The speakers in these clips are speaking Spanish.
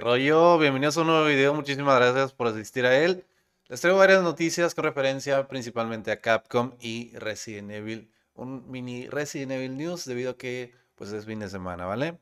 rollo? Bienvenidos a un nuevo video, muchísimas gracias por asistir a él. Les traigo varias noticias con referencia principalmente a Capcom y Resident Evil. Un mini Resident Evil News debido a que pues es fin de semana, ¿vale?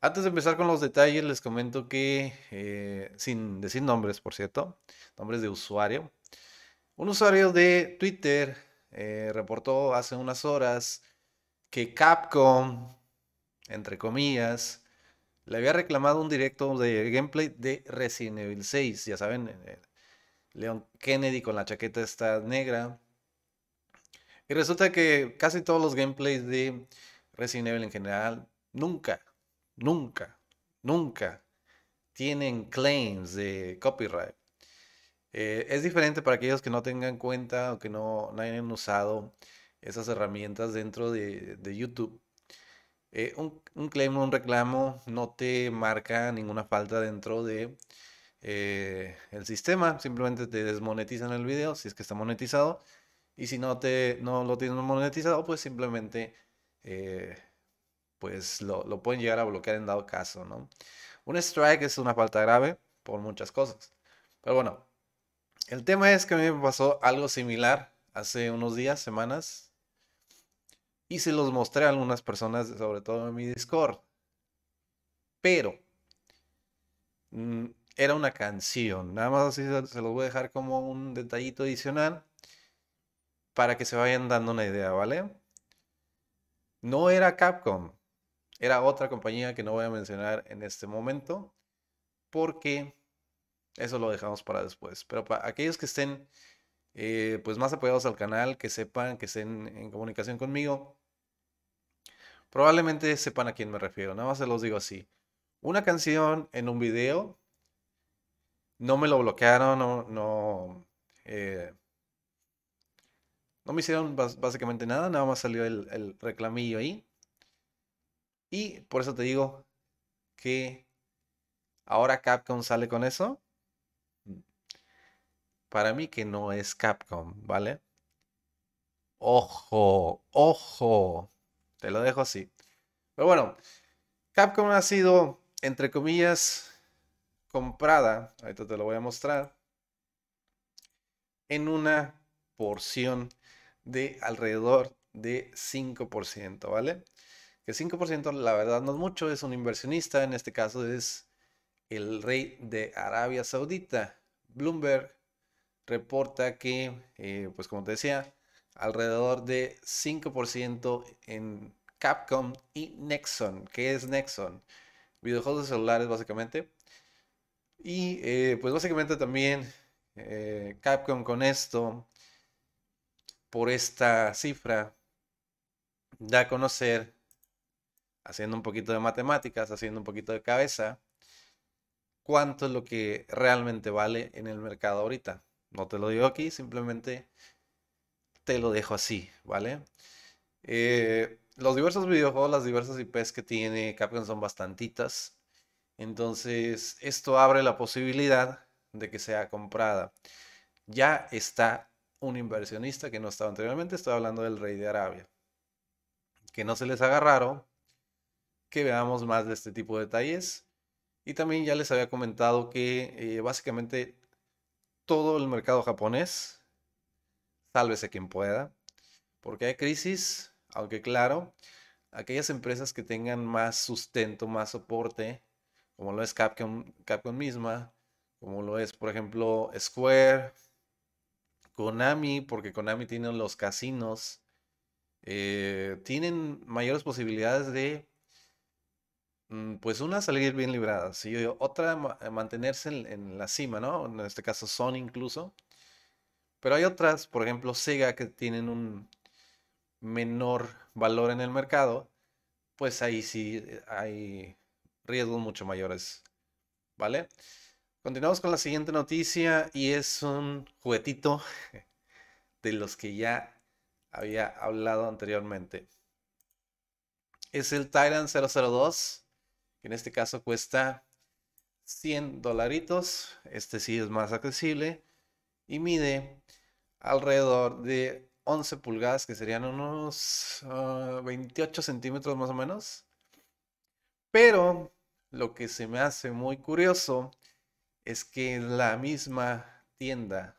Antes de empezar con los detalles, les comento que, eh, sin decir nombres, por cierto, nombres de usuario, un usuario de Twitter eh, reportó hace unas horas que Capcom, entre comillas, le había reclamado un directo de gameplay de Resident Evil 6, ya saben, Leon Kennedy con la chaqueta esta negra. Y resulta que casi todos los gameplays de Resident Evil en general nunca, nunca, nunca tienen claims de copyright. Eh, es diferente para aquellos que no tengan cuenta o que no, hayan usado esas herramientas dentro de YouTube. Eh, un, claim o un reclamo no te marca ninguna falta dentro de eh, el sistema. Simplemente te desmonetizan el video si es que está monetizado. Y si no, te, lo tienes monetizado, pues simplemente eh, pues lo, pueden llegar a bloquear en dado caso. ¿no? Un strike es una falta grave por muchas cosas. Pero bueno, el tema es que a mí me pasó algo similar hace unos días, semanas, y se los mostré a algunas personas, sobre todo en mi Discord. Pero mm, era una canción, nada más así se, los voy a dejar como un detallito adicional para que se vayan dando una idea, ¿vale? No era Capcom, era otra compañía que no voy a mencionar en este momento porque eso lo dejamos para después. Pero para aquellos que estén eh, pues más apoyados al canal, que sepan, que estén en comunicación conmigo, Probablemente sepan a quién me refiero, nada más se los digo así. Una canción en un video, no me lo bloquearon, no, no, eh, me hicieron básicamente nada, nada más salió el reclamillo ahí. Y por eso te digo que ahora Capcom sale con eso. Para mí que no es Capcom, ¿vale? Ojo, ojo. Te lo dejo así. Pero bueno, Capcom ha sido, entre comillas, comprada. Ahorita te lo voy a mostrar. En una porción de alrededor de 5%, ¿vale? Que 5% la verdad no es mucho, es un inversionista, en este caso es el rey de Arabia Saudita. Bloomberg reporta que, eh, pues como te decía, alrededor de 5% en Capcom y Nexon. ¿Qué es Nexon? Videojuegos de celulares básicamente. Y eh, pues básicamente también eh, Capcom con esto, por esta cifra, da a conocer, haciendo un poquito de matemáticas, haciendo un poquito de cabeza, cuánto es lo que realmente vale en el mercado ahorita. No te lo digo aquí, simplemente te lo dejo así, ¿vale? Eh, los diversos videojuegos, las diversas IPs que tiene Capcom son bastantitas. Entonces, esto abre la posibilidad de que sea comprada. Ya está un inversionista que no estaba anteriormente, estoy hablando del rey de Arabia. Que no se les haga que veamos más de este tipo de detalles. Y también ya les había comentado que eh, básicamente todo el mercado japonés sálvese quien pueda, porque hay crisis, aunque claro, aquellas empresas que tengan más sustento, más soporte, como lo es Capcom, Capcom misma, como lo es, por ejemplo, Square, Konami, porque Konami tiene los casinos, eh, tienen mayores posibilidades de, mm, pues una, salir bien libradas y otra, mantenerse en, en la cima, ¿no? En este caso, Sony incluso. Pero hay otras, por ejemplo Sega, que tienen un menor valor en el mercado, pues ahí sí eh, hay riesgos mucho mayores. ¿Vale? Continuamos con la siguiente noticia y es un juguetito de los que ya había hablado anteriormente. Es el Tyrant 002, que en este caso cuesta 100 dolaritos. Este sí es más accesible y mide alrededor de 11 pulgadas, que serían unos 28 ah, centímetros más o menos. Pero lo que se me hace muy curioso es que en la misma tienda,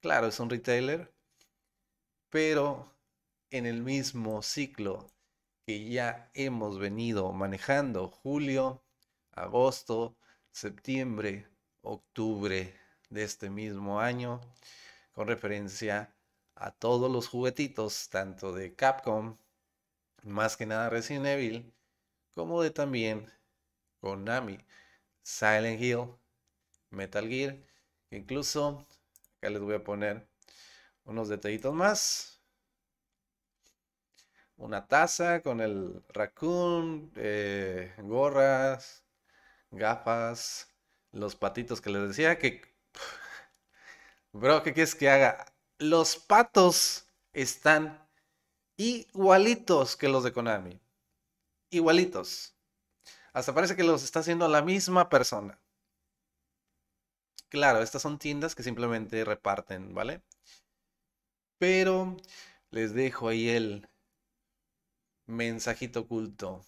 claro, es un retailer, pero en el mismo ciclo que ya hemos venido manejando, julio, agosto, septiembre, octubre de este mismo año, con referencia a todos los juguetitos, tanto de Capcom, más que nada Resident Evil, como de también Konami, Silent Hill, Metal Gear, incluso acá les voy a poner unos detallitos más. Una taza con el raccoon, eh, gorras, gafas, los patitos que les decía que Bro, ¿qué quieres que haga? Los patos están igualitos que los de Konami. Igualitos. Hasta parece que los está haciendo la misma persona. Claro, estas son tiendas que simplemente reparten, ¿vale? Pero les dejo ahí el mensajito oculto.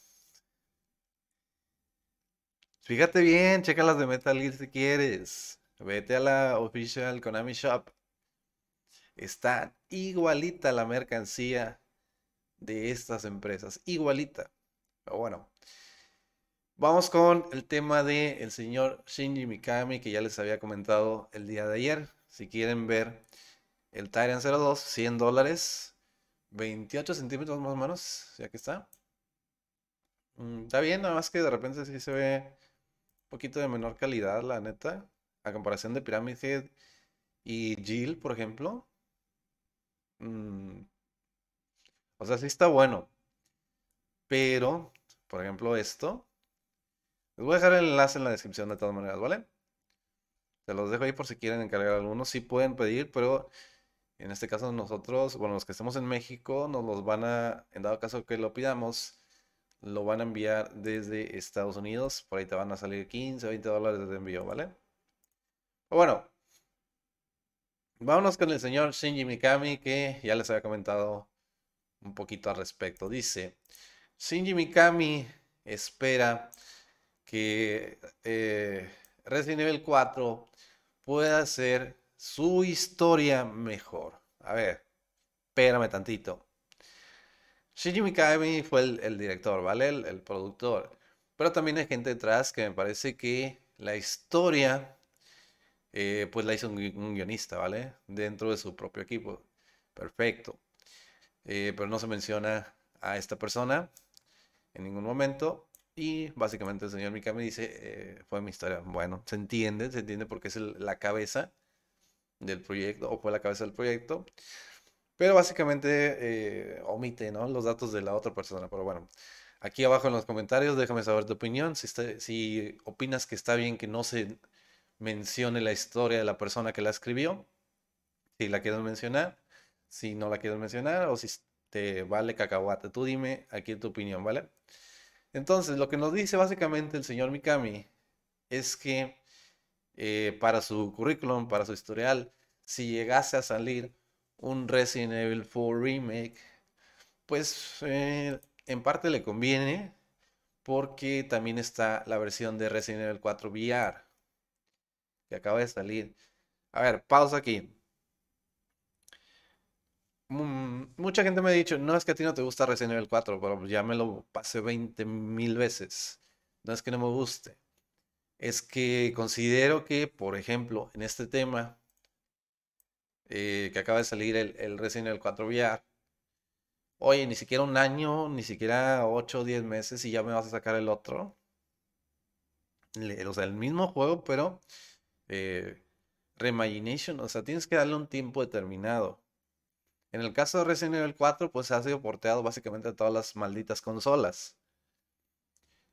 Fíjate bien, checa las de Metal Gear si quieres. Vete a la Official Konami Shop. Está igualita la mercancía de estas empresas. Igualita. Pero bueno. Vamos con el tema del el señor Shinji Mikami que ya les había comentado el día de ayer. Si quieren ver el Tyrant 02, 100 dólares. 28 centímetros más o menos, ya que está. Mm, está bien, nada más que de repente sí se ve un poquito de menor calidad, la neta a comparación de Pyramid Head y Jill, por ejemplo. Mm, o sea, sí está bueno. Pero, por ejemplo, esto. Les voy a dejar el enlace en la descripción de todas maneras, ¿vale? Se los dejo ahí por si quieren encargar algunos. Sí pueden pedir, pero en este caso nosotros, bueno, los que estemos en México, nos los van a, en dado caso que lo pidamos, lo van a enviar desde Estados Unidos. Por ahí te van a salir 15, 20 dólares de envío, ¿vale? Bueno, vámonos con el señor Shinji Mikami, que ya les había comentado un poquito al respecto. Dice, Shinji Mikami espera que eh, Resident Evil 4 pueda hacer su historia mejor. A ver, espérame tantito. Shinji Mikami fue el, director, ¿vale? el productor. Pero también hay gente detrás que me parece que la historia eh, pues la hizo un, guionista, ¿vale? Dentro de su propio equipo. Perfecto. Eh, pero no se menciona a esta persona en ningún momento. Y básicamente el señor me dice, eh, fue mi historia. Bueno, se entiende, se entiende porque es la cabeza del proyecto, o fue la cabeza del proyecto. Pero básicamente omite, ¿no? Los datos de la otra persona. Pero bueno, aquí abajo en los comentarios déjame saber tu opinión. Si, si opinas que está bien que no se mencione la historia de la persona que la escribió, si la quiero mencionar, si no la quiero mencionar o si te vale cacahuate. Tú dime aquí tu opinión, ¿vale? Entonces, lo que nos dice básicamente el señor Mikami es que eh, para su currículum, para su historial, si llegase a salir un Resident Evil 4 Remake, pues eh, en parte le conviene porque también está la versión de Resident Evil 4 VR que acaba de salir. A ver, pausa aquí. Mm, mucha gente me ha dicho, no es que a ti no te gusta Resident Evil 4, pero ya me lo pasé 20 mil veces. No es que no me guste. Es que considero que, por ejemplo, en este tema eh, que acaba de salir el, el Resident Evil 4 VR, oye, ni siquiera un año, ni siquiera 8 o 10 meses y ya me vas a sacar el otro. o sea, el mismo juego, pero eh, reimagination, o sea, tienes que darle un tiempo determinado. En el caso de Resident Evil 4, pues ha sido porteado básicamente a todas las malditas consolas.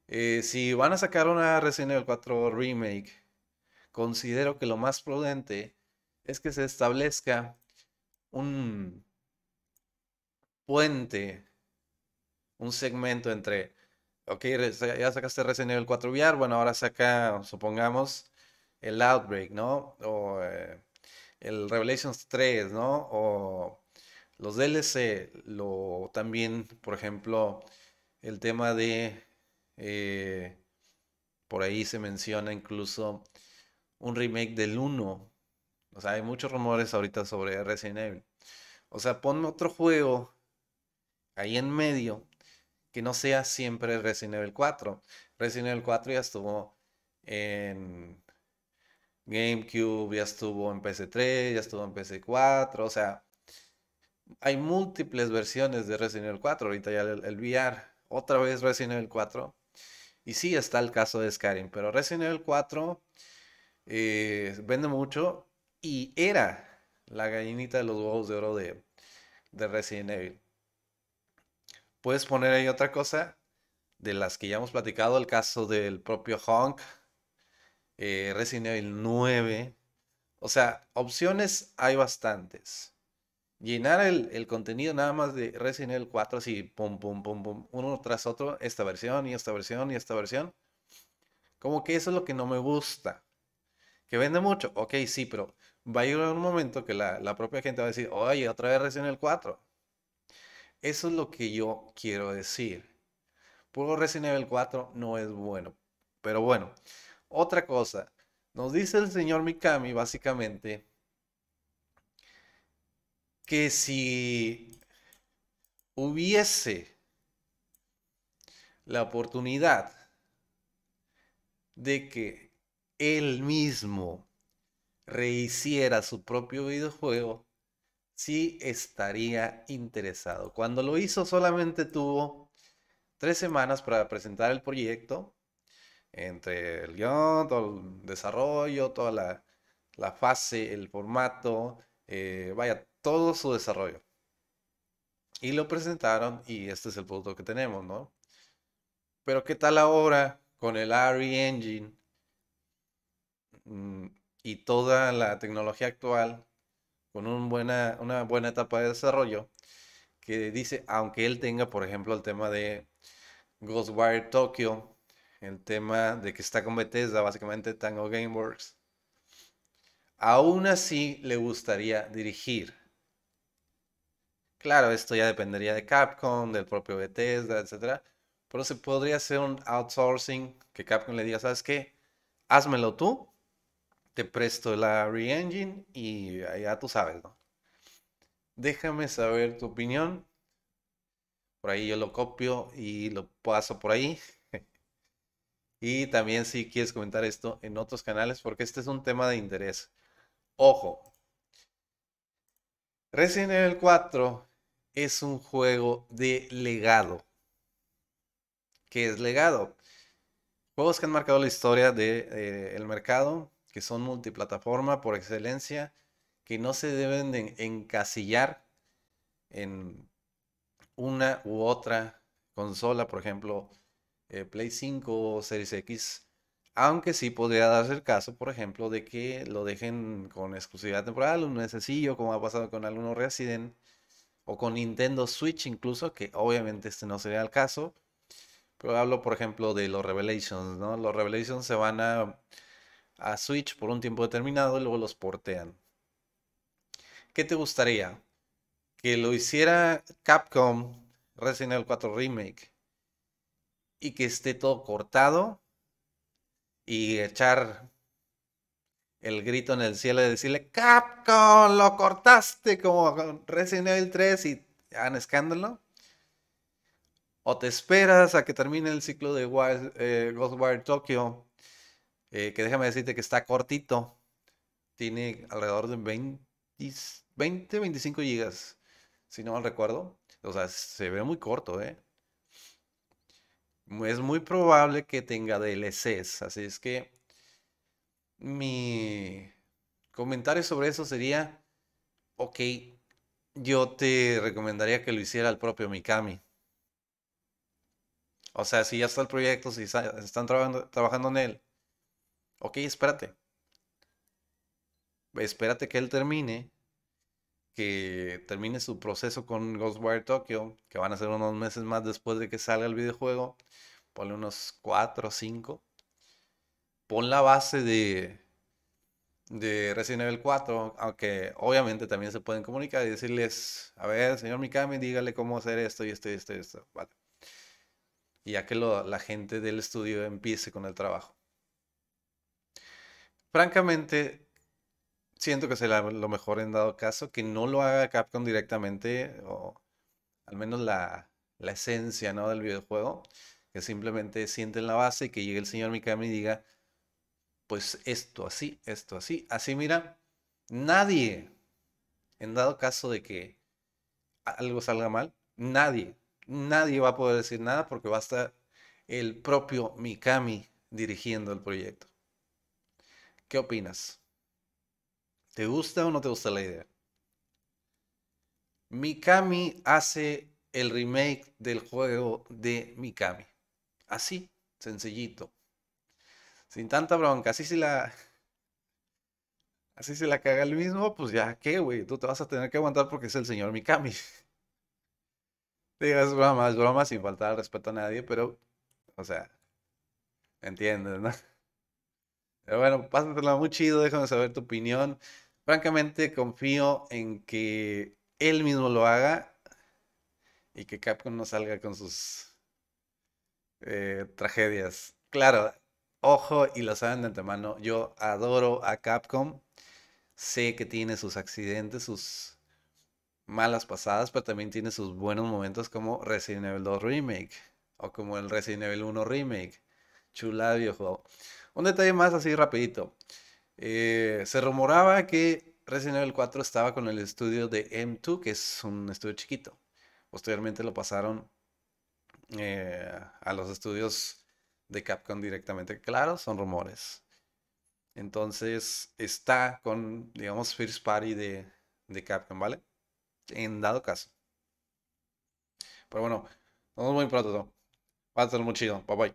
Eh, si van a sacar una Resident Evil 4 Remake, considero que lo más prudente es que se establezca un puente, un segmento entre, ok, ya sacaste Resident Evil 4 VR, bueno, ahora saca, supongamos, el Outbreak, ¿no? O eh, el Revelations 3, ¿no? O los DLC, lo, también, por ejemplo, el tema de, eh, por ahí se menciona incluso un remake del 1. O sea, hay muchos rumores ahorita sobre Resident Evil. O sea, ponme otro juego ahí en medio que no sea siempre Resident Evil 4. Resident Evil 4 ya estuvo en GameCube, ya estuvo en pc 3 ya estuvo en pc 4 o sea, hay múltiples versiones de Resident Evil 4, ahorita ya el, VR, otra vez Resident Evil 4, y sí está el caso de Skyrim, pero Resident Evil 4 eh, vende mucho y era la gallinita de los huevos de oro de, de Resident Evil. Puedes poner ahí otra cosa de las que ya hemos platicado, el caso del propio Honk, eh, Resident Evil 9. O sea, opciones hay bastantes. Llenar el, el, contenido nada más de Resident Evil 4, así, pum, pum, pum, pum, uno tras otro, esta versión y esta versión y esta versión. Como que eso es lo que no me gusta. Que vende mucho, ok, sí, pero va a llegar un momento que la, la propia gente va a decir, oye, otra vez Resident Evil 4. Eso es lo que yo quiero decir. Puro Resident Evil 4 no es bueno. Pero bueno, otra cosa. Nos dice el señor Mikami, básicamente, que si hubiese la oportunidad de que él mismo rehiciera su propio videojuego, sí estaría interesado. Cuando lo hizo solamente tuvo tres semanas para presentar el proyecto entre el guión, todo el desarrollo, toda la, fase, el formato, eh, vaya, todo su desarrollo. Y lo presentaron y este es el producto que tenemos, ¿no? Pero ¿qué tal ahora con el ARI e Engine mm, y toda la tecnología actual, con buena, una buena etapa de desarrollo, que dice, aunque él tenga, por ejemplo, el tema de Ghostwire Tokyo, el tema de que está con Bethesda, básicamente Tango Gameworks, aún así le gustaría dirigir. Claro, esto ya dependería de Capcom, del propio Bethesda, etc. Pero se podría hacer un outsourcing que Capcom le diga, ¿sabes qué? Házmelo tú, te presto la re-engine y ya tú sabes, ¿no? Déjame saber tu opinión. Por ahí yo lo copio y lo paso por ahí. Y también si quieres comentar esto en otros canales, porque este es un tema de interés. Ojo. Resident Evil 4 es un juego de legado. ¿Qué es legado? Juegos que han marcado la historia del de, eh, mercado, que son multiplataforma por excelencia, que no se deben encasillar en una u otra consola, por ejemplo, eh, Play 5 o Series X. Aunque sí podría darse el caso, por ejemplo, de que lo dejen con exclusividad temporal, un sencillo, como ha pasado con algunos Resident, o con Nintendo Switch incluso, que obviamente este no sería el caso. Pero hablo, por ejemplo, de los Revelations, ¿no? Los Revelations se van a, a Switch por un tiempo determinado y luego los portean. ¿Qué te gustaría? ¿Que lo hiciera Capcom Resident Evil 4 Remake? y que esté todo cortado y echar el grito en el cielo y decirle, Capcom, lo cortaste como Resident Evil 3 y hagan escándalo. O te esperas a que termine el ciclo de eh, Ghostwire Tokyo, eh, que déjame decirte que está cortito. Tiene alrededor de 20, 20 25 gigas, si no mal recuerdo. O sea, se ve muy corto, ¿eh? es muy probable que tenga DLCs. Así es que mi comentario sobre eso sería, ok, yo te recomendaría que lo hiciera el propio Mikami. O sea, si ya está el proyecto, si están trabajando, en él, ok, espérate. Espérate que él termine que termine su proceso con Ghostwire Tokyo, que van a ser unos meses más después de que salga el videojuego, ponle unos 4 o 5, pon la base de, de Resident Evil 4, aunque obviamente también se pueden comunicar y decirles, a ver, señor Mikami, dígale cómo hacer esto y esto y esto y esto, vale. Y ya que la gente del estudio empiece con el trabajo. Francamente, siento que será lo mejor en dado caso que no lo haga Capcom directamente, o al menos la, la esencia ¿no? del videojuego, que simplemente en la base y que llegue el señor Mikami y diga, pues esto así, esto así, así mira, nadie, en dado caso de que algo salga mal, nadie, nadie va a poder decir nada porque va a estar el propio Mikami dirigiendo el proyecto. ¿Qué opinas? ¿Te gusta o no te gusta la idea? Mikami hace el remake del juego de Mikami. Así, sencillito. Sin tanta bronca. Así se la. Así se la caga el mismo, pues ya, ¿qué, güey? Tú te vas a tener que aguantar porque es el señor Mikami. Digas bromas, bromas, sin faltar al respeto a nadie, pero. O sea. Entiendes, ¿no? Pero bueno, pásatela muy chido, déjame saber tu opinión francamente confío en que él mismo lo haga y que Capcom no salga con sus eh, tragedias. Claro, ojo y lo saben de antemano, yo adoro a Capcom, sé que tiene sus accidentes, sus malas pasadas, pero también tiene sus buenos momentos como Resident Evil 2 Remake o como el Resident Evil 1 Remake. Chulada Un detalle más así rapidito. Eh, se rumoraba que Resident Evil 4 estaba con el estudio de M2, que es un estudio chiquito. Posteriormente lo pasaron eh, a los estudios de Capcom directamente. Claro, son rumores. Entonces está con, digamos, First Party de, Capcom, ¿vale? En dado caso. Pero bueno, nos vemos muy pronto. Va mucho Bye bye.